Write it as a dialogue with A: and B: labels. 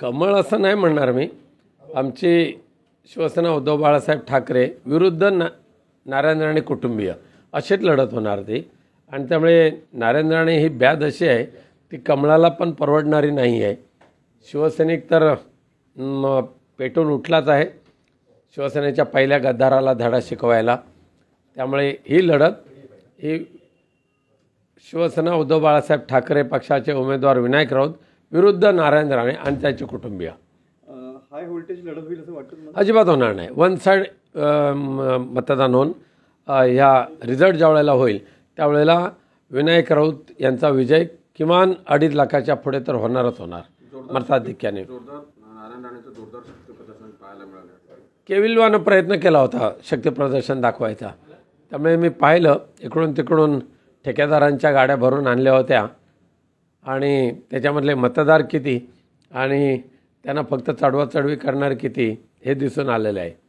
A: कमळ असं नाही म्हणणार मी आमची शिवसेना उद्धव बाळासाहेब ठाकरे विरुद्ध ना नारायण राणे कुटुंबीय असेच लढत होणार ती आणि त्यामुळे नारायण राणे ही ब्याद अशी आहे ती कमळाला पण परवडणारी नाही आहे शिवसैनिक तर पेटून उठलाच आहे शिवसेनेच्या पहिल्या गद्दाराला धडा शिकवायला त्यामुळे ही लढत ही शिवसेना उद्धव बाळासाहेब ठाकरे पक्षाचे उमेदवार विनायक राऊत विरुद्ध नारायण राणे आणि त्याचे कुटुंबीय
B: हाय व्होल्टेज लढत होईल असं वाटतं
A: अजिबात होणार नाही वन साईड मतदान होऊन ह्या रिझल्ट ज्या वेळेला होईल त्यावेळेला विनायक राऊत यांचा विजय किमान अडीच लाखाच्या पुढे तर होणारच होणार मताधिक्याने केविलवानं प्रयत्न केला होता शक्तीप्रदर्शन दाखवायचा त्यामुळे मी पाहिलं इकडून तिकडून ठेकेदारांच्या गाड्या भरून आणल्या होत्या आणि त्याच्यामधले मतदार किती आणि त्यांना फक्त चढवाचढवी करणार किती हे दिसून आलेलं आहे